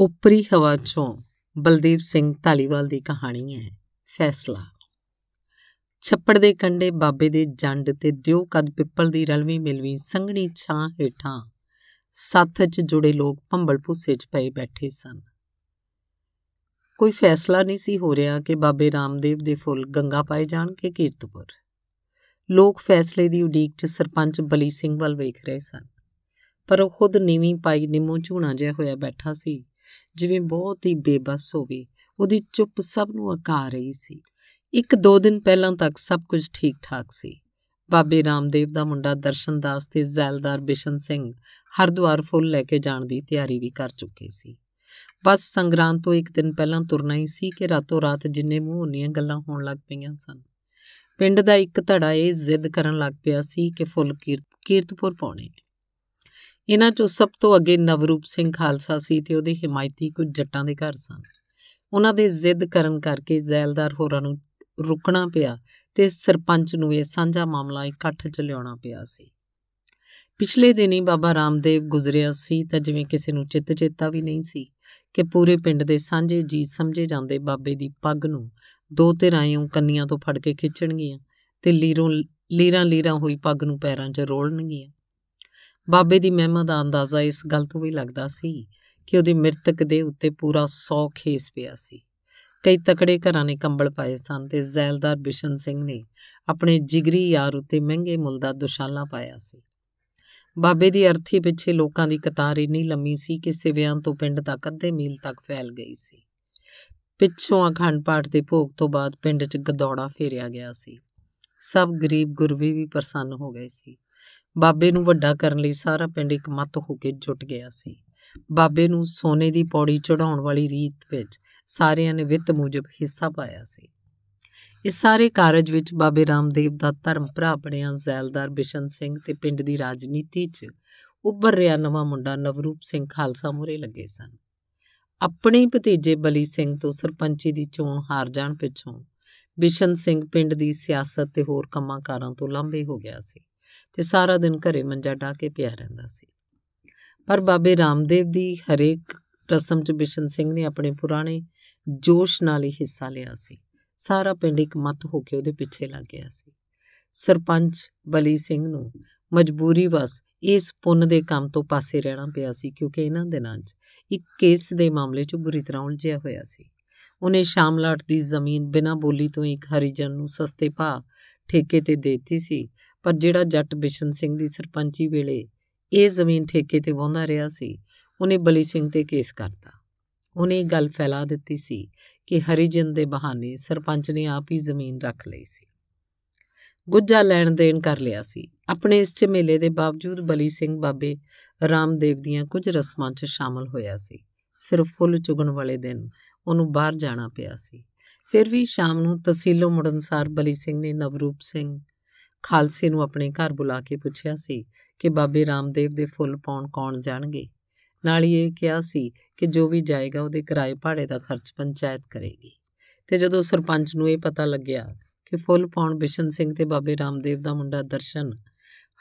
ਉਪਰੀ ਹਵਾ ਚੋਂ ਬਲਦੀਪ ਸਿੰਘ ਢਾਲੀਵਾਲ ਦੀ ਕਹਾਣੀ ਹੈ ਫੈਸਲਾ ਛੱਪੜ ਦੇ ਕੰਡੇ ਬਾਬੇ ਦੇ ਜੰਡ ਤੇ ਦਿਓ ਕਦ ਪਿੱਪਲ ਦੀ ਰਲਵੀ ਮਿਲਵੀ ਸੰਘਣੀ ਛਾਂ ਹੇਠਾਂ ਸੱਥ 'ਚ ਜੁੜੇ ਲੋਕ ਭੰਬਲ ਭੁੱਸੇ 'ਚ ਪਏ ਬੈਠੇ ਸਨ ਕੋਈ ਫੈਸਲਾ ਨਹੀਂ ਸੀ ਹੋ ਰਿਹਾ ਕਿ ਬਾਬੇ ਰਾਮਦੇਵ ਦੇ ਫੁੱਲ ਗੰਗਾ ਪਾਏ ਜਾਣ ਕਿ ਕੀਰਤਪੁਰ ਲੋਕ ਫੈਸਲੇ ਦੀ ਉਡੀਕ 'ਚ ਸਰਪੰਚ ਬਲੀ ਸਿੰਘ ਵੱਲ ਵੇਖ ਰਹੇ ਸਨ ਪਰ ਉਹ ਖੁਦ ਨੀਵੀਂ ਪਾਈ ਨਿੰਮੋ ਝੂਣਾ ਜਿਹਾ ਹੋਇਆ ਬੈਠਾ ਸੀ ਜਿਵੇਂ ਬਹੁਤ ਹੀ ਬੇਬਸ ਹੋਵੇ ਉਹਦੀ ਚੁੱਪ ਸਭ ਨੂੰ ਅਕਾ ਰਹੀ ਸੀ ਇੱਕ ਦੋ ਦਿਨ ਪਹਿਲਾਂ ਤੱਕ ਸਭ ਕੁਝ ਠੀਕ ਠਾਕ ਸੀ ਬਾਬੇ ਰਾਮਦੇਵ ਦਾ ਮੁੰਡਾ ਦਰਸ਼ਨ ਦਾਸ ਤੇ ਜ਼ੈਲਦਾਰ ਬਿਸ਼ਨ ਸਿੰਘ ਹਰਦੁਆਰ ਫੁੱਲ ਲੈ ਕੇ ਜਾਣ ਦੀ ਤਿਆਰੀ ਵੀ ਕਰ ਚੁੱਕੇ ਸੀ ਬਸ ਸੰਗਰਾਂਦ ਤੋਂ ਇੱਕ ਦਿਨ ਪਹਿਲਾਂ ਤੁਰਨਾ ਹੀ ਸੀ ਕਿ ਰਾਤੋਂ ਰਾਤ ਜਿੰਨੇ ਮੂੰਹ ਹੋਣੀਆਂ ਗੱਲਾਂ ਹੋਣ ਲੱਗ ਪਈਆਂ ਸਨ ਪਿੰਡ ਦਾ ਇੱਕ ਧੜਾ ਇਹ ਜ਼ਿੱਦ ਕਰਨ ਲੱਗ ਪਿਆ ਸੀ ਕਿ ਫੁੱਲ ਕੀਰਤਪੁਰ ਪਾਉਣੇ ਇਹਨਾਂ ਚੋਂ ਸਭ ਤੋਂ ਅੱਗੇ ਨਵਰੂਪ ਸਿੰਘ ਖਾਲਸਾ ਸੀ ਤੇ ਉਹਦੇ ਹਮਾਇਤੀ ਕੁਝ ਜੱਟਾਂ ਦੇ ਘਰ ਸਨ ਉਹਨਾਂ ਦੇ ਜ਼ਿੱਦ ਕਰਨ ਕਰਕੇ ਜ਼ੈਲਦਾਰ ਹੋਰਾਂ ਨੂੰ ਰੁਕਣਾ ਪਿਆ ਤੇ ਸਰਪੰਚ ਨੂੰ ਇਹ ਸਾਂਝਾ ਮਾਮਲਾ ਇਕੱਠ 'ਚ ਲਿਆਉਣਾ ਪਿਆ ਸੀ ਪਿਛਲੇ ਦਿਨੀ ਬਾਬਾ ਰਾਮਦੇਵ ਗੁਜ਼ਰਿਆ ਸੀ ਤਾਂ ਜਿਵੇਂ ਕਿਸੇ ਨੂੰ ਚਿੱਤ ਚੇਤਾ ਵੀ ਨਹੀਂ ਸੀ ਕਿ ਪੂਰੇ ਪਿੰਡ ਦੇ ਸਾਂਝੇ ਜੀ ਸਮਝੇ ਜਾਂਦੇ ਬਾਬੇ ਦੀ ਪੱਗ ਨੂੰ ਦੋ ਧਿਰਾਈਓਂ ਕੰਨੀਆਂ ਤੋਂ ਫੜ ਕੇ ਖਿੱਚਣਗੀਆਂ ਤੇ ਲੀਰੋਂ ਲੀਰਾਂ ਲੀਰਾਂ ਹੋਈ ਪੱਗ ਨੂੰ ਪੈਰਾਂ 'ਚ ਰੋਲਣਗੀਆਂ ਬਾਬੇ ਦੀ ਮਹਿਮਾ ਦਾ ਅੰਦਾਜ਼ਾ ਇਸ ਗੱਲ ਤੋਂ ਵੀ ਲੱਗਦਾ ਸੀ ਕਿ ਉਹਦੀ ਮਰਤਕ ਦੇ ਉੱਤੇ ਪੂਰਾ 100 ਖੇਸ ਪਿਆ ਸੀ ਕਈ ਤਕੜੇ ਘਰਾਂ ਨੇ ਕੰਬਲ ਪਾਏ ਸਨ ਤੇ ਜ਼ੈਲਦਾਰ ਬਿਸ਼ਨ ਸਿੰਘ ਨੇ ਆਪਣੇ ਜਿਗਰੀ ਯਾਰ ਉੱਤੇ ਮਹਿੰਗੇ ਮੁੱਲ ਦਾ ਦੁਸ਼ਾਲਾ ਪਾਇਆ ਸੀ ਬਾਬੇ ਦੀ ਅਰਥੀ ਪਿੱਛੇ ਲੋਕਾਂ ਦੀ ਕਤਾਰ ਇੰਨੀ ਲੰਮੀ ਸੀ ਕਿ ਸਿਵਿਆਂ ਤੋਂ ਪਿੰਡ ਤੱਕ ਅੱਧੇ ਮੀਲ ਤੱਕ ਫੈਲ ਗਈ ਸੀ ਪਿੱਛੋਂ ਅਖੰਡ ਪਾਠ ਦੇ ਭੋਗ ਤੋਂ ਬਾਅਦ ਪਿੰਡ 'ਚ ਗਦੌੜਾ ਫੇਰਿਆ ਗਿਆ ਸੀ ਸਭ ਗਰੀਬ ਗੁਰਬੀ ਵੀ ਪ੍ਰਸੰਨ ਹੋ ਗਏ ਸੀ ਬਾਬੇ ਨੂੰ ਵੱਡਾ ਕਰਨ ਲਈ ਸਾਰਾ ਪਿੰਡ ਇੱਕ ਮਤ ਹੋ ਕੇ ਜੁਟ ਗਿਆ ਸੀ ਬਾਬੇ ਨੂੰ ਸੋਨੇ ਦੀ ਪੌੜੀ ਚੜਾਉਣ ਵਾਲੀ ਰੀਤ ਵਿੱਚ ਸਾਰਿਆਂ ਨੇ ਵਿੱਤ ਮੁਜਬ ਹਿੱਸਾ ਪਾਇਆ ਸੀ ਇਸ ਸਾਰੇ ਕਾਰਜ ਵਿੱਚ ਬਾਬੇ ਰਾਮਦੇਵ ਦਾ ਧਰਮ ਭਰਾ ਬਣਿਆ ਜ਼ੈਲਦਾਰ ਬਿਸ਼ਨ ਸਿੰਘ ਤੇ ਪਿੰਡ ਦੀ ਰਾਜਨੀਤੀ 'ਚ ਉੱਭਰ ਰਿਹਾ ਨਵਾਂ ਮੁੰਡਾ ਨਵਰੂਪ ਸਿੰਘ ਖਾਲਸਾ ਮੁਰੇ ਲੱਗੇ ਸਨ ਆਪਣੇ ਭਤੀਜੇ ਬਲੀ ਸਿੰਘ ਤੋਂ ਸਰਪੰਚੀ ਦੀ ਚੋਣ ਹਾਰ ਜਾਣ ਪਿੱਛੋਂ ਬਿਸ਼ਨ ਸਿੰਘ ਪਿੰਡ ਦੀ ਸਿਆਸਤ ਤੇ ਹੋਰ ਕੰਮਾਂ ਕਾਰਾਂ ਤੋਂ ਲਾਂਭੇ ਹੋ ਗਿਆ ਸੀ ਤੇ ਸਾਰਾ ਦਿਨ ਘਰੇ ਮੰਜਾ ਢਾ ਕੇ ਪਿਆ ਰਹਿੰਦਾ ਸੀ ਪਰ ਬਾਬੇ ਰਾਮਦੇਵ ਦੀ ਹਰੇਕ ਰਸਮ 'ਚ ਬਿਸ਼ਨ ਸਿੰਘ ਨੇ ਆਪਣੇ ਪੁਰਾਣੇ ਜੋਸ਼ ਨਾਲ ਹੀ ਹਿੱਸਾ ਲਿਆ ਸੀ ਸਾਰਾ ਪਿੰਡ ਇੱਕ ਮਤ ਹੋ ਕੇ ਉਹਦੇ ਪਿੱਛੇ ਲੱਗ ਗਿਆ ਸੀ ਸਰਪੰਚ ਬਲੀ ਸਿੰਘ ਨੂੰ ਮਜਬੂਰੀ ਵਸ ਇਸ ਪੁੰਨ ਦੇ ਕੰਮ ਤੋਂ ਪਾਸੇ ਰਹਿਣਾ ਪਿਆ ਸੀ ਕਿਉਂਕਿ ਇਹਨਾਂ ਦਿਨਾਂ 'ਚ ਇੱਕ ਕੇਸ ਦੇ ਮਾਮਲੇ 'ਚ ਬੁਰੀ ਤਰ੍ਹਾਂ ਉਲਝਿਆ ਹੋਇਆ ਸੀ ਉਹਨੇ ਸ਼ਾਮਲਾਟ ਦੀ ਜ਼ਮੀਨ ਬਿਨਾਂ ਬੋਲੀ ਤੋਂ ਇੱਕ ਹਰੀਜਨ ਨੂੰ ਸਸਤੇ ਭਾਅ ਠੇਕੇ ਤੇ ਦਿੱਤੀ ਸੀ ਪਰ ਜਿਹੜਾ ਜੱਟ ਬਿਸ਼ਨ ਸਿੰਘ ਦੀ ਸਰਪੰਚੀ ਵੇਲੇ ਇਹ ਜ਼ਮੀਨ ਠੇਕੇ ਤੇ ਵਾਹੁੰਦਾ ਰਿਹਾ ਸੀ ਉਹਨੇ ਬਲੀ ਸਿੰਘ ਤੇ ਕੇਸ ਕਰਤਾ ਉਹਨੇ ਇਹ ਗੱਲ ਫੈਲਾ ਦਿੱਤੀ ਸੀ ਕਿ ਹਰੀਜਨ ਦੇ ਬਹਾਨੇ ਸਰਪੰਚ ਨੇ ਆਪ ਹੀ ਜ਼ਮੀਨ ਰੱਖ ਲਈ ਸੀ ਗੁੱਜਾ ਲੈਣ ਦੇਣ ਕਰ ਲਿਆ ਸੀ ਆਪਣੇ ਇਸ ਝਮੇਲੇ ਦੇ ਬਾਵਜੂਦ ਬਲੀ ਸਿੰਘ ਬਾਬੇ ਰਾਮਦੇਵ ਦੀਆਂ ਕੁਝ ਰਸਮਾਂ 'ਚ ਸ਼ਾਮਲ ਹੋਇਆ ਸੀ ਸਿਰਫ ਫੁੱਲ ਚੁਗਣ ਵਾਲੇ ਦਿਨ ਉਹਨੂੰ ਬਾਹਰ ਜਾਣਾ ਪਿਆ ਸੀ ਫਿਰ ਵੀ ਸ਼ਾਮ ਨੂੰ ਤਹਿਸੀਲੋਂ ਮੁੜਨਸਾਰ ਬਲੀ ਸਿੰਘ ਨੇ ਨਵਰੂਪ ਸਿੰਘ ਖਾਲਸੇ ਨੂੰ ਆਪਣੇ ਘਰ ਬੁਲਾ ਕੇ ਪੁੱਛਿਆ ਸੀ ਕਿ ਬਾਬੇ ਰਾਮਦੇਵ ਦੇ ਫੁੱਲ ਪਾਉਣ ਕੌਣ ਜਾਣਗੇ ਨਾਲ ਹੀ ਇਹ ਕਿਹਾ ਸੀ ਕਿ ਜੋ ਵੀ ਜਾਏਗਾ ਉਹਦੇ ਕਿਰਾਏ ਭਾੜੇ ਦਾ ਖਰਚ ਪੰਚਾਇਤ ਕਰੇਗੀ ਤੇ ਜਦੋਂ ਸਰਪੰਚ ਨੂੰ ਇਹ ਪਤਾ ਲੱਗਿਆ ਕਿ ਫੁੱਲ ਪਾਉਣ ਬਿਸ਼ਨ ਸਿੰਘ ਤੇ ਬਾਬੇ ਰਾਮਦੇਵ ਦਾ ਮੁੰਡਾ ਦਰਸ਼ਨ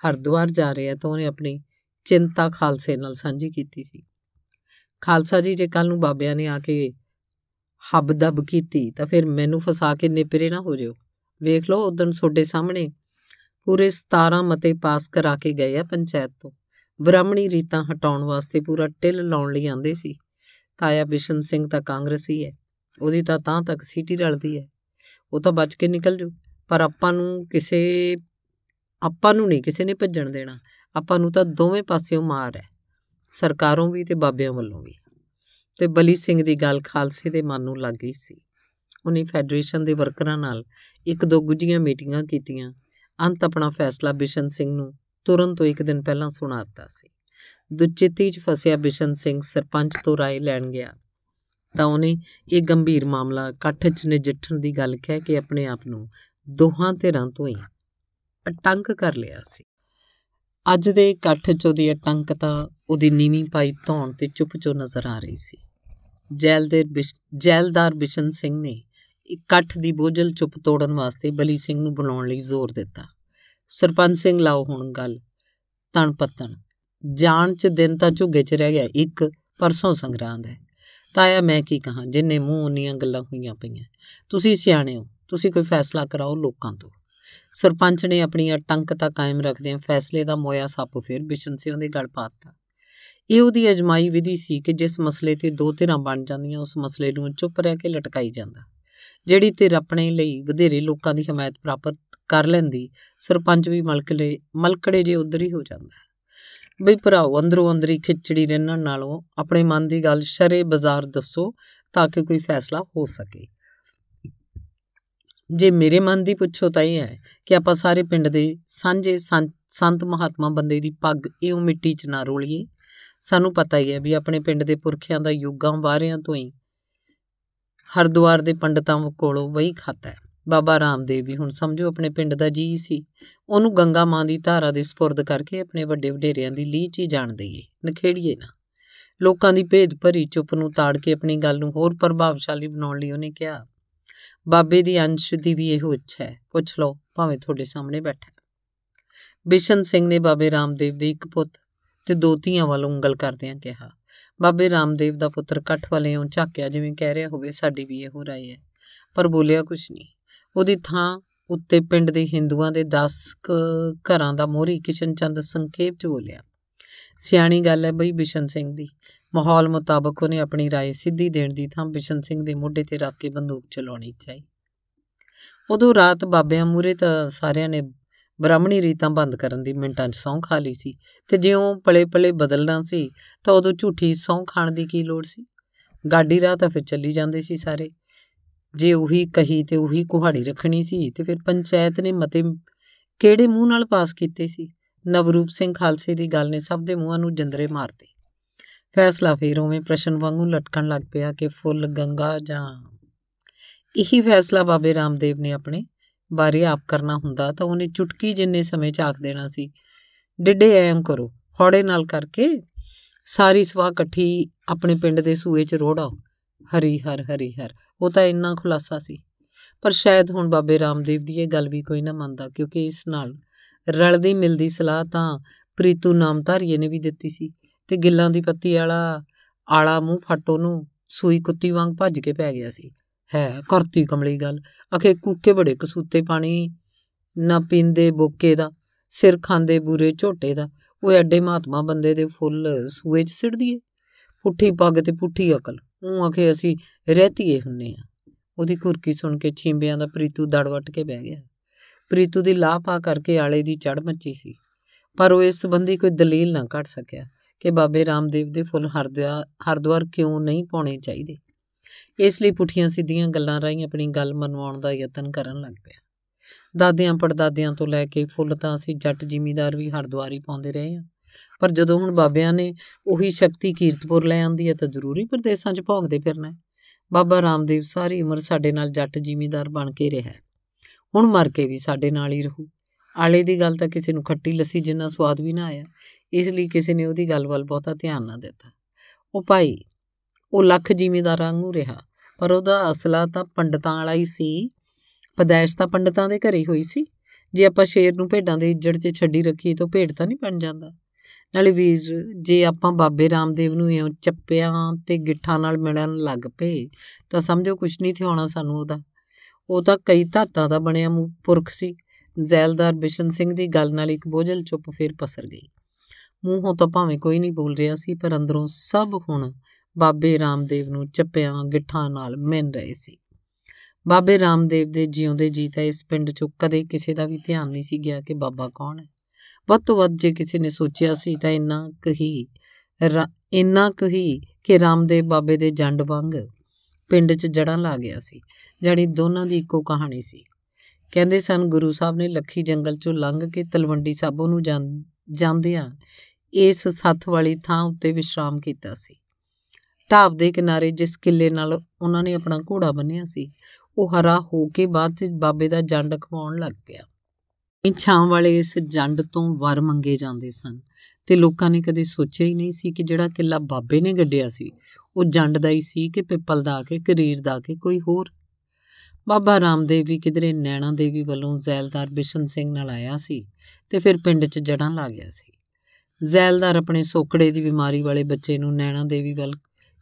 ਹਰਦੁਆਰ ਜਾ ਰਿਹਾ ਤਾਂ ਉਹਨੇ ਆਪਣੀ ਚਿੰਤਾ ਖਾਲਸੇ ਨਾਲ ਸਾਂਝੀ ਕੀਤੀ ਸੀ ਖਾਲਸਾ ਜੀ ਜੇ ਕੱਲ ਨੂੰ ਬਾਬਿਆਂ ਨੇ ਆ ਕੇ ਹੱਬ-ਦਬ ਕੀਤੀ ਤਾਂ ਫਿਰ ਮੈਨੂੰ ਫਸਾ ਕੇ ਨਿਪਰੇ ਨਾ ਹੋ ਜਿਓ ਵੇਖ ਲਓ ਉਦੋਂ ਤੁਹਾਡੇ ਸਾਹਮਣੇ ਪੂਰੇ 17 ਮਤੇ ਪਾਸ ਕਰਾ ਕੇ ਗਏ ਆ ਪੰਚਾਇਤ ਤੋਂ ਬ੍ਰਾਹਮਣੀ ਰੀਤਾਂ ਹਟਾਉਣ ਵਾਸਤੇ ਪੂਰਾ ਟਿੱਲ ਲਾਉਣ ਲਈ ਆਂਦੇ ਸੀ ਤਾਇਆ ਬਿਸ਼ਨ ਸਿੰਘ ਤਾਂ ਕਾਂਗਰਸੀ ਹੈ ਉਹਦੀ ਤਾਂ ਤਾਂ ਤੱਕ ਸੀਟੀ ਰਲਦੀ ਹੈ ਉਹ ਤਾਂ ਬਚ ਕੇ ਨਿਕਲ ਜੂ ਪਰ ਆਪਾਂ ਨੂੰ ਕਿਸੇ ਆਪਾਂ ਨੂੰ ਨਹੀਂ ਕਿਸੇ ਨੇ ਭੱਜਣ ਦੇਣਾ ਆਪਾਂ ਨੂੰ ਤਾਂ ਦੋਵੇਂ ਪਾਸਿਓਂ ਮਾਰ ਹੈ ਸਰਕਾਰੋਂ ਵੀ ਤੇ ਬਾਬਿਆਂ ਵੱਲੋਂ ਵੀ ਤੇ ਬਲੀ ਸਿੰਘ ਦੀ ਗੱਲ ਖਾਲਸੇ ਦੇ ਮਨ ਨੂੰ ਲੱਗ ਗਈ ਸੀ ਉਹਨੇ ਫੈਡਰੇਸ਼ਨ ਦੇ ਵਰਕਰਾਂ ਨਾਲ ਇੱਕ ਦੋ ਗੁੱਜੀਆਂ ਮੀਟਿੰਗਾਂ ਕੀਤੀਆਂ ਅੰਤ ਆਪਣਾ ਫੈਸਲਾ ਬਿਸ਼ਨ ਸਿੰਘ ਨੂੰ ਤੁਰੰਤ ਤੋਂ ਇੱਕ ਦਿਨ ਪਹਿਲਾਂ ਸੁਣਾ ਦਿੱਤਾ ਸੀ ਦੁਚਿੱਤੀ 'ਚ ਫਸਿਆ ਬਿਸ਼ਨ ਸਿੰਘ ਸਰਪੰਚ ਤੋਂ رائے ਲੈਣ ਗਿਆ ਤਾਂ ਉਹਨੇ ਇਹ ਗੰਭੀਰ ਮਾਮਲਾ ਇਕੱਠ 'ਚ ਨਜਿੱਠਣ ਦੀ ਗੱਲ ਕਹਿ ਕੇ ਆਪਣੇ ਆਪ ਨੂੰ ਦੋਹਾਂ ਧਿਰਾਂ ਤੋਂ ਹੀ ਅਟੰਕ ਕਰ ਲਿਆ ਸੀ ਅੱਜ ਦੇ ਇਕੱਠ 'ਚ ਉਹਦੀ ਅਟੰਕਤਾ ਉਹਦੀ ਨੀਵੀਂ ਪਾਈ ਧੌਣ ਤੇ ਚੁੱਪ ਚੋ ਨਜ਼ਰ ਆ ਰਹੀ ਸੀ ਜੈਲਦਾਰ ਜੈਲਦਾਰ ਬਿਸ਼ਨ ਸਿੰਘ ਨੇ ਇਕੱਠ ਦੀ ਬੋਝਲ ਚੁੱਪ ਤੋੜਨ ਵਾਸਤੇ ਬਲੀ ਸਿੰਘ ਨੂੰ ਬੁਲਾਉਣ ਲਈ ਜ਼ੋਰ ਦਿੱਤਾ ਸਰਪੰਚ ਸਿੰਘ ਲਾਓ ਹੁਣ ਗੱਲ ਤਣ ਪਤਣ ਜਾਣ ਚ ਦਿਨ ਤਾਂ ਝੁੱਗੇ ਚ ਰਹਿ ਗਿਆ ਇੱਕ ਪਰਸੋਂ ਸੰਗਰਾਂਦ ਹੈ ਤਾਇਆ ਮੈਂ ਕੀ ਕਹਾਂ ਜਿੰਨੇ ਮੂੰਹ ਉਨੀਆਂ ਗੱਲਾਂ ਹੋਈਆਂ ਪਈਆਂ ਤੁਸੀਂ ਸਿਆਣੇ ਹੋ ਤੁਸੀਂ ਕੋਈ ਫੈਸਲਾ ਕਰਾਓ ਲੋਕਾਂ ਤੋਂ ਸਰਪੰਚ ਨੇ ਆਪਣੀ ਅਟੰਕਤਾ ਕਾਇਮ ਰੱਖਦੇ ਆ ਫੈਸਲੇ ਦਾ ਮੋਇਆ ਸੱਪ ਫਿਰ ਬਿਸ਼ਨ ਸਿੰਘ ਦੇ ਗਲ ਪਾਤਾ ਇਹ ਉਹਦੀ ਅਜਮਾਈ ਵਿਧੀ ਸੀ ਕਿ ਜਿਸ ਮਸਲੇ ਤੇ ਦੋ ਧਿਰਾਂ ਬਣ ਜਾਂਦੀਆਂ ਉਸ ਮਸਲੇ ਨੂੰ ਚੁੱਪ ਰਹਿ ਕੇ ਲਟਕਾਈ ਜਾਂਦਾ ਜਿਹੜੀ ਧਿਰ ਆਪਣੇ ਲਈ ਵਧੇਰੇ ਲੋਕਾਂ ਦੀ ਹਮਾਇਤ ਪ੍ਰਾਪਤ ਕਰ ਲੈਂਦੀ ਸਰਪੰਚ ਵੀ ਮਲਕਲੇ ਮਲਕੜੇ ਜੇ ਉਧਰ ਹੀ ਹੋ ਜਾਂਦਾ ਹੈ ਬਈ ਭਰਾਓ ਅੰਦਰੋਂ ਅੰਦਰੀ ਖਿੱਚੜੀ ਰਹਿਣ ਨਾਲੋਂ ਆਪਣੇ ਮਨ ਦੀ ਗੱਲ ਸ਼ਰੇ ਬਾਜ਼ਾਰ ਦੱਸੋ ਤਾਂ ਕਿ ਕੋਈ ਫੈਸਲਾ ਹੋ ਸਕੇ ਜੇ ਮੇਰੇ ਮਨ ਦੀ ਪੁੱਛੋ ਤਾਂ ਇਹ ਹੈ ਕਿ ਆਪਾਂ ਸਾਰੇ ਪਿੰਡ ਦੇ ਸਾਂਝੇ ਸੰਤ ਮਹਾਤਮਾ ਬੰਦੇ ਦੀ ਪੱਗ ਇਉਂ ਮਿੱਟੀ 'ਚ ਨਾ ਰੋਲੀਏ ਸਾਨੂੰ ਪਤਾ ਹੀ ਹੈ ਵੀ ਆਪਣੇ ਪਿੰਡ ਦੇ ਪੁਰਖਿਆਂ ਦਾ ਯੁੱਗਾਂ ਵਾਰਿਆਂ ਤੋਂ ਹੀ ਹਰਦੁਆਰ ਦੇ ਪੰਡਤਾਂ ਕੋਲੋਂ ਵਹੀ ਖਾਤਾ ਹੈ ਬਾਬਾ ਰਾਮਦੇਵ ਵੀ ਹੁਣ ਸਮਝੋ ਆਪਣੇ ਪਿੰਡ ਦਾ ਜੀ ਸੀ ਉਹਨੂੰ ਗੰਗਾ ਮਾਂ ਦੀ ਧਾਰਾ ਦੇ ਸਪੁਰਦ ਕਰਕੇ ਆਪਣੇ ਵੱਡੇ ਵਡੇਰਿਆਂ ਦੀ ਲੀਚ ਹੀ ਜਾਣ ਦਈਏ ਨਖੇੜੀਏ ਨਾ ਲੋਕਾਂ ਦੀ ਭੇਦ ਭਰੀ ਚੁੱਪ ਨੂੰ ਤਾੜ ਕੇ ਆਪਣੀ ਗੱਲ ਨੂੰ ਹੋਰ ਪ੍ਰਭਾਵਸ਼ਾਲੀ ਬਣਾਉਣ ਲਈ ਉਹਨੇ ਕਿਹਾ ਬਾਬੇ ਦੀ ਅੰਸ਼ ਦੀ ਵੀ ਇਹੋ ਇੱਛਾ ਹੈ ਪੁੱਛ ਲਓ ਭਾਵੇਂ ਤੁਹਾਡੇ ਸਾਹਮਣੇ ਬੈਠਾ ਬਿਸ਼ਨ ਸਿੰਘ ਨੇ ਬਾਬੇ ਰਾਮਦੇਵ ਦੇ ਇੱਕ ਪੁੱਤ ਤੇ ਦੋ ਧੀਆਂ ਵੱਲ ਉਂਗਲ ਕਰਦਿਆਂ ਕਿਹਾ ਬਾਬੇ ਰਾਮਦੇਵ ਦਾ ਪੁੱਤਰ ਕੱਠ ਵਾਲਿਓਂ ਝਾਕਿਆ ਜਿਵੇਂ ਕਹਿ ਰਿਹਾ ਹੋਵੇ ਸਾਡੀ ਵੀ ਇਹੋ ਰਾਏ ਹੈ ਪਰ ਬੋਲਿਆ ਕੁਛ ਨਹੀਂ ਉਹਦੀ ਥਾਂ ਉੱਤੇ ਪਿੰਡ ਦੇ ਹਿੰਦੂਆਂ ਦੇ 10 ਘਰਾਂ ਦਾ ਮੋਹਰੀ ਕਿਸ਼ਨ ਚੰਦ ਸੰਖੇਪ ਚ ਬੋਲਿਆ ਸਿਆਣੀ ਗੱਲ ਹੈ ਬਈ ਬਿਸ਼ਨ ਸਿੰਘ ਦੀ ਮਾਹੌਲ ਮੁਤਾਬਕ ਉਹਨੇ ਆਪਣੀ رائے ਸਿੱਧੀ ਦੇਣ ਦੀ ਥਾਂ ਬਿਸ਼ਨ ਸਿੰਘ ਦੇ ਮੋਢੇ ਤੇ ਰੱਖ ਕੇ ਬੰਦੂਕ ਚਲਾਉਣੀ ਚਾਹੀ ਉਦੋਂ ਰਾਤ ਬਾਬਿਆਂ ਮੂਰੇ ਤਾਂ ਸਾਰਿਆਂ ਨੇ ਬ੍ਰਾਹਮਣੀ ਰੀਤਾਂ ਬੰਦ ਕਰਨ ਦੀ ਮਿੰਟਾਂ 'ਚ ਸੌਂ ਖਾ ਲਈ ਸੀ ਤੇ ਜਿਉਂ ਪਲੇ-ਪਲੇ ਬਦਲਣਾ ਸੀ ਤਾਂ ਉਦੋਂ ਝੂਠੀ ਸੌਂ ਖਾਣ ਦੀ ਕੀ ਲੋੜ ਸੀ ਗਾਡੀ ਰਾਹ ਤਾਂ ਫਿਰ ਚੱਲੀ ਜਾਂਦੇ ਸੀ ਸਾਰੇ ਜੇ ਉਹੀ ਕਹੀ ਤੇ ਉਹੀ ਕੁਹਾੜੀ ਰੱਖਣੀ ਸੀ ਤੇ ਫਿਰ ਪੰਚਾਇਤ ਨੇ ਮਤੇ ਕਿਹੜੇ ਮੂੰਹ ਨਾਲ ਪਾਸ ਕੀਤੇ ਸੀ ਨਵਰੂਪ ਸਿੰਘ ਖਾਲਸੇ ਦੀ ਗੱਲ ਨੇ ਸਭ ਦੇ ਮੂੰਹਾਂ ਨੂੰ ਜੰਦਰੇ ਮਾਰਤੇ ਫੈਸਲਾ ਫੇਰ ਉਵੇਂ ਪ੍ਰਸ਼ਨ ਵਾਂਗੂ ਲਟਕਣ ਲੱਗ ਪਿਆ ਕਿ ਫੁੱਲ ਗੰਗਾ ਜਾਂ ਇਹੀ ਫੈਸਲਾ ਬਾਬੇ ਰਾਮਦੇਵ ਨੇ ਆਪਣੇ ਬਾਰੇ ਆਪ ਕਰਨਾ ਹੁੰਦਾ ਤਾਂ ਉਹਨੇ ਚੁਟਕੀ ਜਿੰਨੇ ਸਮੇਂ 'ਚ ਆਖ ਦੇਣਾ ਸੀ ਡਿੱਡੇ ਐਮ ਕਰੋ ਹੌੜੇ ਨਾਲ ਕਰਕੇ ਸਾਰੀ ਸਵਾ ਇਕੱਠੀ ਆਪਣੇ ਪਿੰਡ ਦੇ ਸੂਏ 'ਚ ਰੋੜਾ ਹਰੀ ਹਰ ਹਰੀ ਹਰ ਉਹ ਤਾਂ ਇੰਨਾ ਖੁਲਾਸਾ ਸੀ ਪਰ ਸ਼ਾਇਦ ਹੁਣ ਬਾਬੇ ਰਾਮਦੇਵ ਦੀ ਇਹ ਗੱਲ ਵੀ ਕੋਈ ਨਾ ਮੰਨਦਾ ਕਿਉਂਕਿ ਇਸ ਨਾਲ ਰਲਦੀ ਮਿਲਦੀ ਸਲਾਹ ਤਾਂ ਪ੍ਰੀਤੂ ਨਾਮਧਾਰੀਏ ਨੇ ਵੀ ਦਿੱਤੀ ਸੀ ਤੇ ਗਿੱਲਾਂ ਦੀ ਪੱਤੀ ਵਾਲਾ ਆਲਾ ਮੂੰਹ ਫਟੋ ਨੂੰ ਸੂਈ ਕੁੱਤੀ ਵਾਂਗ ਭੱਜ ਕੇ ਪੈ ਗਿਆ ਸੀ ਹੈ ਕਰਤੀ ਕਮਲੀ ਗੱਲ ਅਖੇ ਕੂਕੇ ਬੜੇ ਕਸੂਤੇ ਪਾਣੀ ਨਾ ਪੀਂਦੇ ਬੋਕੇ ਦਾ ਸਿਰ ਖਾਂਦੇ ਬੂਰੇ ਝੋਟੇ ਦਾ ਉਹ ਐਡੇ ਮਹਾਤਮਾ ਬੰਦੇ ਦੇ ਫੁੱਲ ਸੂਏ 'ਚ ਸਿੜ ਪੁੱਠੀ ਪੱਗ ਤੇ ਪੁੱਠੀ ਅਕਲ ਉਹ ਆਖੇ ਅਸੀਂ ਰਹਤੀਏ ਹੁੰਨੇ ਆ ਉਹਦੀ ਕੁਰਕੀ ਸੁਣ ਕੇ ਛਿੰਬਿਆਂ ਦਾ ਪ੍ਰੀਤੂ ਦੜਵਟ ਕੇ ਬਹਿ ਗਿਆ ਪ੍ਰੀਤੂ ਦੀ ਲਾਹ ਪਾ ਕਰਕੇ ਆਲੇ ਦੀ ਚੜ ਮੱਚੀ ਸੀ ਪਰ ਉਹ ਇਸ ਸੰਬੰਧੀ ਕੋਈ ਦਲੀਲ ਨਾ ਕੱਢ ਸਕਿਆ ਕਿ ਬਾਬੇ ਰਾਮਦੇਵ ਦੇ ਫੁੱਲ ਹਰਦਿਆ ਹਰਦਵਾਰ ਕਿਉਂ ਨਹੀਂ ਪਾਉਣੇ ਚਾਹੀਦੇ ਇਸ ਲਈ ਪੁੱਠੀਆਂ ਸਿੱਧੀਆਂ ਗੱਲਾਂ ਰਾਹੀਂ ਆਪਣੀ ਗੱਲ ਮਨਵਾਉਣ ਦਾ ਯਤਨ ਕਰਨ ਲੱਗ ਪਿਆ ਦਾਦਿਆਂ ਪੜਦਾਦਿਆਂ ਤੋਂ ਲੈ ਕੇ ਫੁੱਲ ਤਾਂ ਅਸੀਂ ਜੱਟ ਜ਼ਿਮੀਦਾਰ ਵੀ ਹਰਦੁਆਰੀ ਪਾਉਂਦੇ ਰਹੇ ਹਾਂ ਪਰ ਜਦੋਂ ਹੁਣ ਬਾਬਿਆਂ ਨੇ ਉਹੀ ਸ਼ਕਤੀ ਕੀਰਤਪੁਰ ਲੈ ਆਂਦੀ ਹੈ ਤਾਂ ਜ਼ਰੂਰੀ ਪ੍ਰਦੇਸਾਂ 'ਚ ਭੌਂਕਦੇ ਫਿਰਨਾ ਬਾਬਾ ਰਾਮਦੇਵ ਸਾਰੀ ਉਮਰ ਸਾਡੇ ਨਾਲ ਜੱਟ ਜ਼ਿਮੀਦਾਰ ਬਣ ਕੇ ਰਿਹਾ ਹੁਣ ਮਰ ਕੇ ਵੀ ਸਾਡੇ ਨਾਲ ਹੀ ਰਹੂ ਆਲੇ ਦੀ ਗੱਲ ਤਾਂ ਕਿਸੇ ਨੂੰ ਖੱਟੀ ਲੱਸੀ ਜਿੰਨਾ ਸਵਾਦ ਵੀ ਨਾ ਆਇਆ ਇਸ ਲਈ ਕਿਸੇ ਨੇ ਉਹਦੀ ਗੱਲ ਵੱਲ ਬਹੁਤਾ ਧਿਆਨ ਨਾ ਦਿੱਤਾ ਉਹ ਭਾਈ ਉਹ ਲੱਖ ਜ਼ਿਮੀਦਾਰਾਂ ਨੂੰ ਰਿਹਾ ਪਰ ਉਹਦਾ ਅਸਲਾ ਤਾਂ ਪੰਡਤਾਂ ਵਾਲਾ ਹੀ ਸੀ ਪਦੈਸ਼ ਤਾਂ ਪੰਡਤਾਂ ਦੇ ਘਰੇ ਹੋਈ ਸੀ ਜੇ ਆਪਾਂ ਸ਼ੇਰ ਨੂੰ ਭੇਡਾਂ ਦੇ ਇੱਜੜ 'ਚ ਛੱਡੀ ਰੱਖੀਏ ਤਾਂ ਭੇਡ ਤਾਂ ਨਹੀਂ ਬਣ ਜਾਂਦਾ ਨਾਲੇ ਵੀਰ ਜੇ ਆਪਾਂ ਬਾਬੇ ਰਾਮਦੇਵ ਨੂੰ ਇਉਂ ਚੱਪਿਆਂ ਤੇ ਗਿੱਠਾਂ ਨਾਲ ਮਿਲਣ ਲੱਗ ਪਏ ਤਾਂ ਸਮਝੋ ਕੁਛ ਨਹੀਂ ਥਿਆਉਣਾ ਸਾਨੂੰ ਉਹਦਾ ਉਹ ਤਾਂ ਕਈ ਧਾਤਾਂ ਦਾ ਬਣਿਆ ਪੁਰਖ ਸੀ ਜ਼ੈਲਦਾਰ ਬਿਸ਼ਨ ਸਿੰਘ ਦੀ ਗੱਲ ਨਾਲ ਇੱਕ ਬੋਝਲ ਚੁੱਪ ਫੇਰ ਪਸਰ ਗਈ ਮੂੰਹੋਂ ਤਾਂ ਭਾਵੇਂ ਕੋਈ ਨਹੀਂ ਬੋਲ ਰਿਹਾ ਸੀ ਪਰ ਅੰਦਰੋਂ ਸਭ ਹੁਣ ਬਾਬੇ ਰਾਮਦੇਵ ਨੂੰ ਚੱਪਿਆਂ ਗਿੱਠਾਂ ਨਾਲ ਮਿਲ ਰਹੇ ਸੀ ਬਾਬੇ ਰਾਮਦੇਵ ਦੇ ਜਿਉਂਦੇ ਜੀ ਤਾਂ ਇਸ ਪਿੰਡ 'ਚ ਕਦੇ ਕਿਸੇ ਦਾ ਵੀ ਧਿਆਨ ਨਹੀਂ ਸੀ ਗਿਆ ਕਿ ਬਾਬਾ ਕੌਣ ਹੈ ਵੱਧ ਤੋਂ ਵੱਧ ਜੇ ਕਿਸੇ ਨੇ ਸੋਚਿਆ ਸੀ ਤਾਂ ਇੰਨਾ ਕਹੀ ਇੰਨਾ ਕਹੀ ਕਿ ਰਾਮਦੇਵ ਬਾਬੇ ਦੇ ਜੰਡ ਵਾਂਗ ਪਿੰਡ 'ਚ ਜੜਾਂ ਲਾ ਗਿਆ ਸੀ ਜਾਨੀ ਦੋਨਾਂ ਦੀ ਇੱਕੋ ਕਹਾਣੀ ਸੀ ਕਹਿੰਦੇ ਸਨ ਗੁਰੂ ਸਾਹਿਬ ਨੇ ਲੱਖੀ ਜੰਗਲ 'ਚੋਂ ਲੰਘ ਕੇ ਤਲਵੰਡੀ ਸਾਬੋ ਨੂੰ ਜਾਂਦਿਆਂ ਇਸ ਸੱਥ ਵਾਲੀ ਥਾਂ ਉੱਤੇ ਵਿਸ਼ਰਾਮ ਕੀਤਾ ਸੀ ਢਾਬ ਦੇ ਕਿਨਾਰੇ ਜਿਸ ਕਿਲੇ ਨਾਲ ਉਹਨਾਂ ਨੇ ਆਪਣਾ ਘੋੜਾ ਬੰਨਿਆ ਸੀ ਉਹ ਹਰਾ ਹੋ ਕੇ ਬਾਅਦ ਵਿੱਚ ਬਾਬੇ ਦਾ ਜੰਡ ਖਵਾਉਣ ਲੱਗ ਗਿਆ ਇੰਛਾਂ ਵਾਲੇ ਇਸ ਜੰਡ ਤੋਂ ਵਰ ਮੰਗੇ ਜਾਂਦੇ ਸਨ ਤੇ ਲੋਕਾਂ ਨੇ ਕਦੇ ਸੋਚਿਆ ਹੀ ਨਹੀਂ ਸੀ ਕਿ ਜਿਹੜਾ ਕਿਲਾ ਬਾਬੇ ਨੇ ਗੱਡਿਆ ਸੀ ਉਹ ਜੰਡ ਦਾ ਹੀ ਸੀ ਕਿ ਪਿੱਪਲ ਦਾ ਕੇ ਕਰੀਰ ਦਾ ਕੇ ਕੋਈ ਹੋਰ ਬਾਬਾ ਰਾਮਦੇਵ ਵੀ ਕਿਧਰੇ ਨੈਣਾ ਦੇਵੀ ਵੱਲੋਂ ਜ਼ੈਲਦਾਰ ਬਿਸ਼ਨ ਸਿੰਘ ਨਾਲ ਆਇਆ ਸੀ ਤੇ ਫਿਰ ਪਿੰਡ 'ਚ ਜੜਾਂ ਲਾ ਗਿਆ ਸੀ ਜ਼ੈਲਦਾਰ ਆਪਣੇ ਸੋਕੜੇ ਦੀ ਬਿਮਾਰੀ ਵਾਲੇ ਬੱਚੇ ਨੂੰ ਨੈਣਾ ਦੇਵੀ ਵੱਲ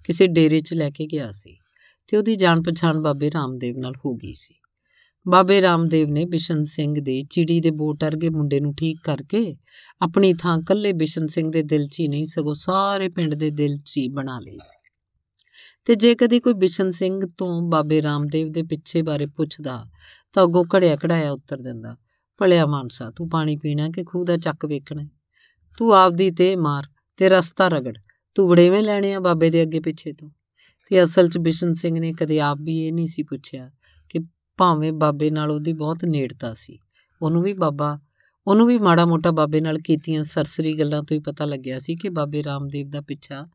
ਕਿਸੇ ਡੇਰੇ 'ਚ ਲੈ ਕੇ ਗਿਆ ਸੀ ਤੇ ਉਹਦੀ ਜਾਣ ਪਛਾਣ ਬਾਬੇ ਰਾਮਦੇਵ ਨਾਲ ਹੋ ਗਈ ਸੀ ਬਾਬੇ ਰਾਮਦੇਵ ਨੇ ਬਿਸ਼ਨ ਸਿੰਘ ਦੇ ਚਿੜੀ ਦੇ ਬੋਟ ਵਰਗੇ ਮੁੰਡੇ ਨੂੰ ਠੀਕ ਕਰਕੇ ਆਪਣੀ ਥਾਂ ਕੱਲੇ ਬਿਸ਼ਨ ਸਿੰਘ ਦੇ ਦਿਲ 'ਚ ਹੀ ਨਹੀਂ ਸਗੋਂ ਸਾਰੇ ਪਿੰਡ ਦੇ ਦਿਲ 'ਚ ਹੀ ਬਣਾ ਲਈ ਸੀ ਤੇ ਜੇ ਕਦੇ ਕੋਈ ਬਿਸ਼ਨ ਸਿੰਘ ਤੋਂ ਬਾਬੇ ਰਾਮਦੇਵ ਦੇ ਪਿੱਛੇ ਬਾਰੇ ਪੁੱਛਦਾ ਤਾਂ ਉਹ ਘੜਿਆ ਘੜਾਇਆ ਉੱਤਰ ਦਿੰਦਾ ਭਲਿਆ ਮਾਨਸਾ ਤੂੰ ਪਾਣੀ ਪੀਣਾ ਕਿ ਖੂਹ ਦਾ ਚੱਕ ਵੇਖਣਾ ਤੂੰ ਆਪਦੀ ਤੇ ਮਾਰ ਤੇ ਰਸਤਾ ਰਗੜ ਤੂੰ ਵੜੇਵੇਂ ਲੈਣੇ ਆ ਬਾਬੇ ਦੇ ਅੱਗੇ ਪਿੱਛੇ ਤੋਂ ਤੇ ਅਸਲ 'ਚ ਬਿਸ਼ਨ ਸਿੰਘ ਨੇ ਕਦੇ ਆਪ ਵੀ ਇਹ ਨਹੀਂ ਸੀ ਪੁੱਛਿਆ ਕਿ ਭਾਵੇਂ ਬਾਬੇ ਨਾਲ ਉਹਦੀ ਬਹੁਤ ਨੇੜਤਾ ਸੀ ਉਹਨੂੰ ਵੀ ਬਾਬਾ ਉਹਨੂੰ ਵੀ ਮਾੜਾ-ਮੋਟਾ ਬਾਬੇ ਨਾਲ ਕੀਤੀਆਂ ਸਰਸਰੀ ਗੱਲਾਂ ਤੋਂ ਹੀ ਪਤਾ ਲੱਗਿਆ ਸੀ ਕਿ ਬਾਬੇ ਰਾਮਦੇਵ ਦਾ ਪਿੱਛਾ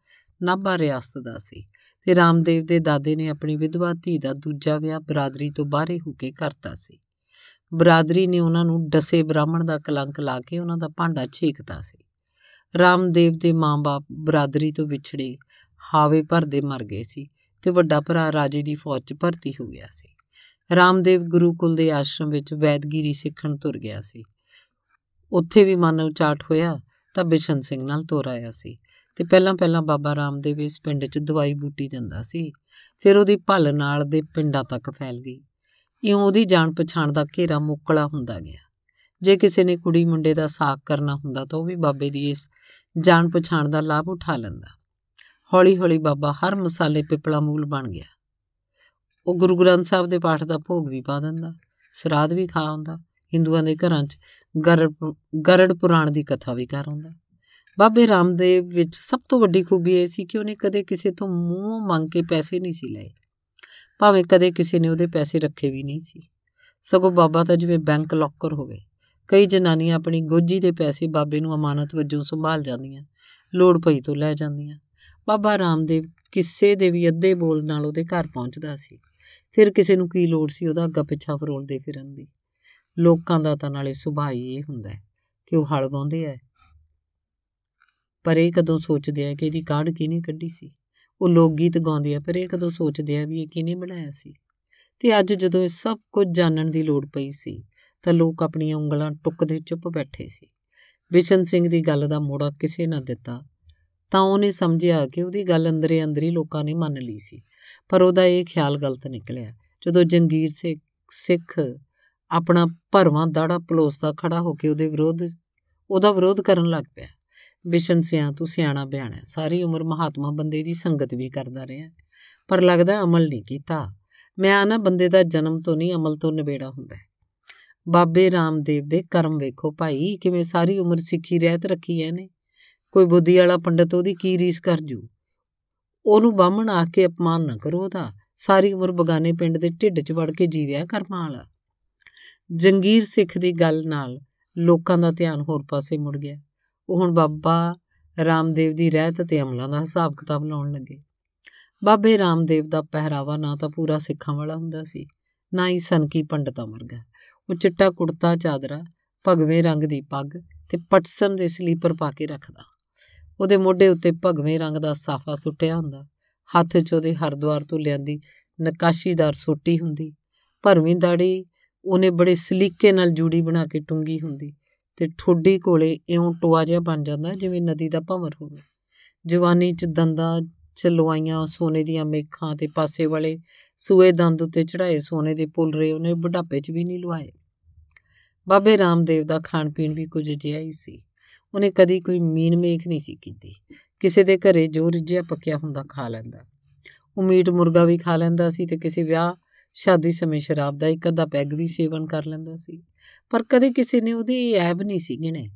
ਨਾਭਾ ਰਿਆਸਤ ਦਾ ਸੀ ਤੇ ਰਾਮਦੇਵ ਦੇ ਦਾਦੇ ਨੇ ਆਪਣੀ ਵਿਧਵਾ ਧੀ ਦਾ ਦੂਜਾ ਵਿਆਹ ਬਰਾਦਰੀ ਤੋਂ ਬਾਹਰੇ ਹੋ ਕੇ ਕਰਤਾ ਸੀ ਬਰਾਦਰੀ ਨੇ ਉਹਨਾਂ ਨੂੰ ਡਸੇ ਬ੍ਰਾਹਮਣ ਦਾ ਕਲੰਕ ਲਾ ਕੇ ਉਹਨਾਂ ਦਾ ਭਾਂਡਾ ਛੇਕਤਾ ਸੀ ਰਾਮਦੇਵ ਦੇ ਮਾਂ-ਬਾਪ ਬਰਾਦਰੀ ਤੋਂ ਵਿਛੜੇ ਹਾਵੇ ਭਰਦੇ ਮਰ ਗਏ ਸੀ ਤੇ ਵੱਡਾ ਭਰਾ ਰਾਜੇ ਦੀ ਫੌਜ 'ਚ ਭਰਤੀ ਹੋ ਗਿਆ ਸੀ ਰਾਮਦੇਵ ਗੁਰੂਕੁਲ ਦੇ ਆਸ਼ਰਮ ਵਿੱਚ ਵੈਦਗੀਰੀ ਸਿੱਖਣ ਤੁਰ ਗਿਆ ਸੀ ਉੱਥੇ ਵੀ ਮਨ ਉਚਾਟ ਹੋਇਆ ਤਾਂ ਬਿਸ਼ਨ ਸਿੰਘ ਨਾਲ ਤੁਰ ਆਇਆ ਸੀ ਤੇ ਪਹਿਲਾਂ ਪਹਿਲਾਂ ਬਾਬਾ ਰਾਮਦੇਵ ਇਸ ਪਿੰਡ 'ਚ ਦਵਾਈ ਬੂਟੀ ਦਿੰਦਾ ਸੀ ਫਿਰ ਉਹਦੀ ਭਲ ਨਾਲ ਦੇ ਪਿੰਡਾਂ ਤੱਕ ਫੈਲ ਗਈ ਇਉਂ ਉਹਦੀ ਜਾਣ ਪਛਾਣ ਦਾ ਘੇਰਾ ਮੁਕਲਾ ਹੁੰਦਾ ਗਿਆ ਜੇ ਕਿਸੇ ਨੇ ਕੁੜੀ ਮੁੰਡੇ ਦਾ ਸਾਥ ਕਰਨਾ ਹੁੰਦਾ ਤਾਂ ਉਹ ਵੀ ਬਾਬੇ ਦੀ ਇਸ ਜਾਣ ਪਛਾਣ ਦਾ ਲਾਭ ਉਠਾ ਲੈਂਦਾ ਹੌਲੀ-ਹੌਲੀ ਬਾਬਾ ਹਰ ਮਸਾਲੇ ਪਿਪਲਾ ਮੂਲ ਬਣ ਗਿਆ ਉਹ ਗੁਰੂ ਗ੍ਰੰਥ ਸਾਹਿਬ ਦੇ ਪਾਠ ਦਾ ਭੋਗ ਵੀ ਪਾ ਦਿੰਦਾ ਸਰਾਦ ਵੀ ਖਾ ਹੁੰਦਾ ਹਿੰਦੂਆਂ ਦੇ ਘਰਾਂ 'ਚ ਗਰੜ ਪੁਰਾਣ ਦੀ ਕਥਾ ਵੀ ਕਰ ਹੁੰਦਾ ਬਾਬੇ ਰਾਮਦੇਵ ਵਿੱਚ ਸਭ ਤੋਂ ਵੱਡੀ ਖੂਬੀ ਇਹ ਸੀ ਕਿ ਉਹਨੇ ਕਦੇ ਕਿਸੇ ਤੋਂ ਮੂੰਹ ਮੰਗ ਕੇ ਪੈਸੇ ਨਹੀਂ ਸੀ ਲਏ ਭਾਵੇਂ ਕਦੇ ਕਿਸੇ ਨੇ ਉਹਦੇ ਪੈਸੇ ਰੱਖੇ ਵੀ ਨਹੀਂ ਸੀ ਸਗੋਂ ਬਾਬਾ ਤਾਂ ਜਿਵੇਂ ਬੈਂਕ ਲੌਕਰ ਹੋਵੇ ਕਈ ਜਨਾਨੀਆਂ ਆਪਣੀ ਗੋਜੀ ਦੇ ਪੈਸੇ ਬਾਬੇ ਨੂੰ ਅਮਾਨਤ ਵਜੋਂ ਸੰਭਾਲ ਜਾਂਦੀਆਂ ਲੋੜ ਪਈ ਤੋਂ ਲੈ ਜਾਂਦੀਆਂ ਬਾਬਾ ਰਾਮਦੇਵ ਕਿਸੇ ਦੇ ਵੀ ਅੱਧੇ ਬੋਲ ਨਾਲ ਉਹਦੇ ਘਰ ਪਹੁੰਚਦਾ ਸੀ ਫਿਰ ਕਿਸੇ ਨੂੰ ਕੀ ਲੋੜ ਸੀ ਉਹਦਾ ਅੱਗਾ ਪਿੱਛਾ ਫਰੋਲਦੇ ਫਿਰਨ ਦੀ ਲੋਕਾਂ ਦਾ ਤਾਂ ਨਾਲੇ ਸੁਭਾਅ ਹੀ ਇਹ ਹੁੰਦਾ ਕਿ ਉਹ ਹਲ ਗਾਉਂਦੇ ਐ ਪਰ ਇਹ ਕਦੋਂ ਸੋਚਦੇ ਆ ਕਿ ਇਹਦੀ ਕਾਢ ਕਿਹਨੇ ਕੱਢੀ ਸੀ ਉਹ ਲੋਕ ਗੀਤ ਗਾਉਂਦੇ ਆ ਪਰ ਇਹ ਕਦੋਂ ਸੋਚਦੇ ਆ ਵੀ ਇਹ ਕਿਹਨੇ ਬਣਾਇਆ ਸੀ ਤੇ ਅੱਜ ਜਦੋਂ ਇਹ ਸਭ ਕੁਝ ਜਾਣਨ ਦੀ ਲੋੜ ਪਈ ਸੀ ਤਾਂ ਲੋਕ ਆਪਣੀਆਂ ਉਂਗਲਾਂ ਟੁੱਕਦੇ ਚੁੱਪ ਬੈਠੇ ਸੀ ਵਿਸ਼ਨ ਸਿੰਘ ਦੀ ਗੱਲ ਦਾ ਮੋੜਾ ਕਿਸੇ ਨਾ ਦਿੱਤਾ ਤਾਂ ਉਹਨੇ ਸਮਝਿਆ ਕਿ ਉਹਦੀ ਗੱਲ ਅੰਦਰੇ ਅੰਦਰੀ ਲੋਕਾਂ ਨੇ ਮੰਨ ਲਈ ਸੀ ਪਰ ਉਹਦਾ ਇਹ ਖਿਆਲ ਗਲਤ ਨਿਕਲਿਆ ਜਦੋਂ ਜੰਗੀਰ ਸਿੰਘ ਸਿੱਖ ਆਪਣਾ ਭਰਵਾਂ ਦਾੜਾ ਪਲੋਸਦਾ ਖੜਾ ਹੋ ਕੇ ਉਹਦੇ ਵਿਰੋਧ ਉਹਦਾ ਵਿਰੋਧ ਕਰਨ ਲੱਗ ਪਿਆ ਵਿਸ਼ਨ ਸਿਆ ਤੂੰ ਸਿਆਣਾ ਬਿਆਣਾ ਸਾਰੀ ਉਮਰ ਮਹਾਤਮਾ ਬੰਦੇ ਦੀ ਸੰਗਤ ਵੀ ਕਰਦਾ ਰਿਹਾ ਪਰ ਲੱਗਦਾ ਅਮਲ ਨਹੀਂ ਕੀਤਾ ਮੈਂ ਆ ਨਾ ਬੰਦੇ ਦਾ ਜਨਮ ਤੋਂ ਨਹੀਂ ਅਮਲ ਤੋਂ ਨਿਬੇੜਾ ਹੁੰਦਾ ਬਾਬੇ ਰਾਮਦੇਵ ਦੇ ਕਰਮ ਵੇਖੋ ਭਾਈ ਕਿਵੇਂ ਸਾਰੀ ਉਮਰ ਸਿੱਖੀ ਰਹਿਤ ਰੱਖੀ ਐ ਨੇ ਕੋਈ ਬੁੱਧੀ ਵਾਲਾ ਪੰਡਤ ਉਹਦੀ ਕੀ ਰੀਸ ਕਰ ਜੂ ਉਹਨੂੰ ਬਾਹਮਣ ਆ ਕੇ ਅਪਮਾਨ ਨਾ ਕਰੋ ਉਹਦਾ ਸਾਰੀ ਉਮਰ ਬਗਾਨੇ ਪਿੰਡ ਦੇ ਢਿੱਡ 'ਚ ਵੜ ਕੇ ਜੀਵਿਆ ਕਰਮਾਂ ਵਾਲਾ ਜੰਗੀਰ ਸਿੱਖ ਦੀ ਗੱਲ ਨਾਲ ਲੋਕਾਂ ਦਾ ਧਿਆਨ ਹੋਰ ਪਾਸੇ ਮੁੜ ਗਿਆ ਉਹ ਹੁਣ ਬਾਬਾ ਰਾਮਦੇਵ ਦੀ ਰਹਿਤ ਤੇ ਅਮਲਾਂ ਦਾ ਹਿਸਾਬ ਕਿਤਾਬ ਲਾਉਣ ਲੱਗੇ ਬਾਬੇ ਰਾਮਦੇਵ ਦਾ ਪਹਿਰਾਵਾ ਨਾ ਤਾਂ ਪੂਰਾ ਸਿੱਖਾਂ ਵਾਲਾ ਹੁੰਦਾ ਸੀ ਨਾ ਹੀ ਸਨਕੀ ਪੰਡਤਾਂ ਵਰਗਾ ਉਹ ਚਿੱਟਾ ਕੁੜਤਾ ਚਾਦਰਾ ਭਗਵੇਂ ਰੰਗ ਦੀ ਪੱਗ ਤੇ ਪਟਸਨ ਦੇ ਸਲੀਪਰ ਪਾ ਕੇ ਰੱਖਦਾ ਉਹਦੇ ਮੋਢੇ ਉੱਤੇ ਭਗਵੇਂ ਰੰਗ ਦਾ ਸਾਫਾ ਸੁੱਟਿਆ ਹੁੰਦਾ ਹੱਥ 'ਚ ਉਹਦੇ ਹਰਦੁਆਰ ਤੋਂ ਲਿਆਂਦੀ ਨਕਾਸ਼ੀਦਾਰ ਸੋਟੀ ਹੁੰਦੀ ਭਰਵੀਂ ਦਾੜੀ ਉਹਨੇ ਬੜੇ ਸਲੀਕੇ ਨਾਲ ਜੂੜੀ ਬਣਾ ਕੇ ਟੁੰਗੀ ਹੁੰਦੀ ਤੇ ਠੋਡੀ ਕੋਲੇ ਇਉਂ ਟੋਆ ਜਿਹਾ ਬਣ ਜਾਂਦਾ ਜਿਵੇਂ ਨਦੀ ਦਾ ਭੰਵਰ ਹੋਵੇ ਜਵਾਨੀ 'ਚ ਦੰਦਾਂ ਚਲਵਾਈਆਂ ਸੋਨੇ ਦੀਆਂ ਮੇਖਾਂ ਤੇ ਪਾਸੇ ਵਾਲੇ ਸੂਏ ਦੰਦ ਉੱਤੇ ਚੜਾਏ ਸੋਨੇ ਦੇ ਪੁੱਲ ਰੇ ਉਹਨੇ ਬੁਢਾਪੇ 'ਚ ਵੀ ਨਹੀਂ ਲਵਾਏ ਬਾਬੇ ਰਾਮਦੇਵ ਦਾ ਖਾਣ ਪੀਣ ਵੀ ਕੁਝ ਜਿਹਾ ਹੀ ਸੀ ਉਹਨੇ ਕਦੀ ਕੋਈ ਮੀਨ ਮੇਖ ਨਹੀਂ ਸੀ ਕੀਤੀ ਕਿਸੇ ਦੇ ਘਰੇ ਜੋ ਰਿਜਿਆ ਪੱਕਿਆ ਹੁੰਦਾ ਖਾ ਲੈਂਦਾ ਉਹ ਮੀਟ ਮੁਰਗਾ ਵੀ ਖਾ ਲੈਂਦਾ ਸੀ ਤੇ ਕਿਸੇ ਵਿਆਹ ਸ਼ਾਦੀ ਸਮੇਂ ਸ਼ਰਾਬ ਦਾ ਇੱਕ ਅੱਧਾ ਪੈਗ ਵੀ ਸੇਵਨ ਕਰ ਲੈਂਦਾ ਸੀ ਪਰ ਕਦੇ ਕਿਸੇ ਨੇ ਉਹਦੀ ਐਬ ਨਹੀਂ ਸੀ ਗਿਣੇ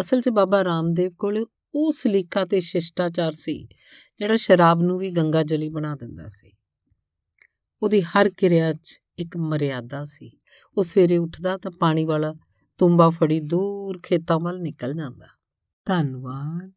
ਅਸਲ 'ਚ ਬਾਬਾ ਰਾਮਦੇਵ ਕੋਲ ਉਹ ਸਲੀਕਾ ਤੇ ਸ਼ਿਸ਼ਟਾਚਾਰ ਸੀ ਜਿਹੜਾ ਸ਼ਰਾਬ ਨੂੰ ਵੀ ਗੰਗਾ ਜਲੀ ਬਣਾ ਦਿੰਦਾ ਸੀ ਉਹਦੀ ਹਰ ਕਿਰਿਆ 'ਚ ਇੱਕ ਮਰਿਆਦਾ ਸੀ ਉਹ ਸਵੇਰੇ ਉੱਠਦਾ ਤਾਂ ਪਾਣੀ ਵਾਲਾ ਤੁੰਬਾ ਫੜੀ ਦੂਰ ਖੇਤਾਂ ਵੱਲ ਨਿਕਲ ਜਾਂਦਾ ਧੰਨਵਾਦ